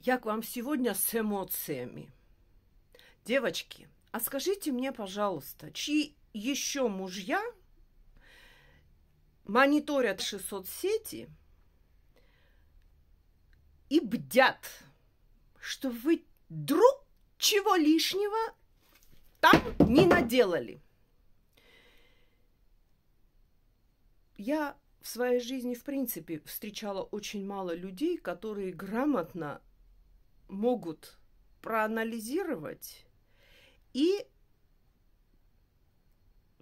Я к вам сегодня с эмоциями. Девочки, а скажите мне, пожалуйста, чьи еще мужья мониторят 600 сети и бдят, что вы друг чего лишнего там не наделали. Я в своей жизни, в принципе, встречала очень мало людей, которые грамотно могут проанализировать и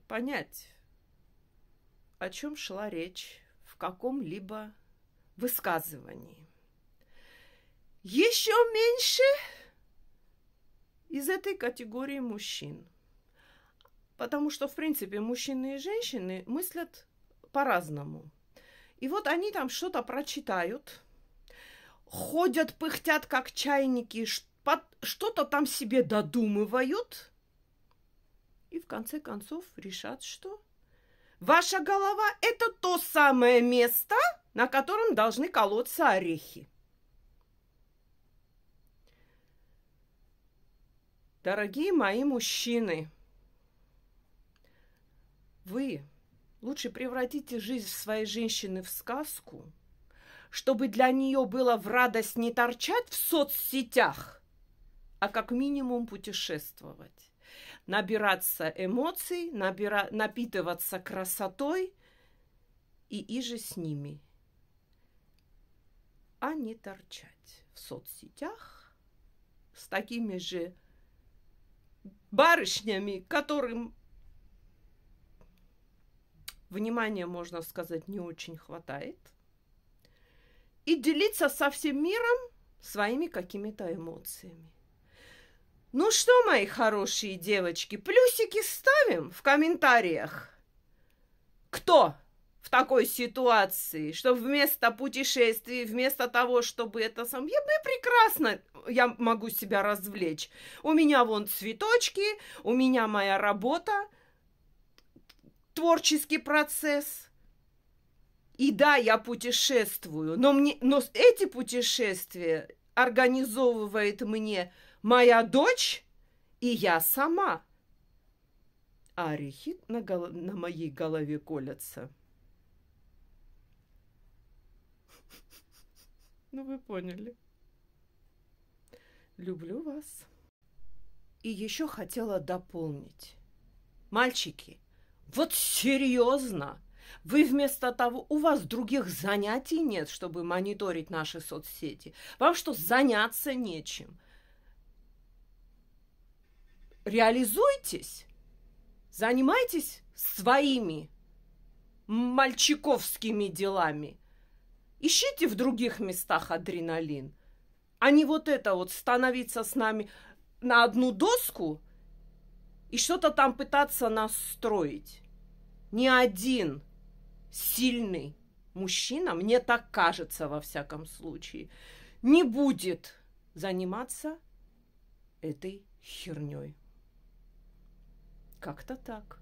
понять, о чем шла речь в каком-либо высказывании. Еще меньше из этой категории мужчин. Потому что, в принципе, мужчины и женщины мыслят по-разному. И вот они там что-то прочитают – ходят, пыхтят, как чайники, что-то там себе додумывают. И в конце концов решат, что ваша голова – это то самое место, на котором должны колоться орехи. Дорогие мои мужчины, вы лучше превратите жизнь своей женщины в сказку – чтобы для нее было в радость не торчать в соцсетях, а как минимум путешествовать, набираться эмоций, набира... напитываться красотой и иже с ними, а не торчать в соцсетях с такими же барышнями, которым внимания, можно сказать, не очень хватает – и делиться со всем миром своими какими-то эмоциями. Ну что, мои хорошие девочки, плюсики ставим в комментариях. Кто в такой ситуации, что вместо путешествий, вместо того, чтобы это сам... Я бы прекрасно, я могу себя развлечь. У меня вон цветочки, у меня моя работа, творческий процесс – и да, я путешествую, но, мне, но эти путешествия организовывает мне моя дочь и я сама. А орехи на, гол... на моей голове колятся. Ну, вы поняли. Люблю вас. И еще хотела дополнить. Мальчики, вот серьезно, вы вместо того, у вас других занятий нет, чтобы мониторить наши соцсети. Вам что, заняться нечем? Реализуйтесь, занимайтесь своими мальчиковскими делами. Ищите в других местах адреналин, а не вот это вот становиться с нами на одну доску и что-то там пытаться нас строить. Ни один сильный мужчина, мне так кажется во всяком случае, не будет заниматься этой херней. Как-то так.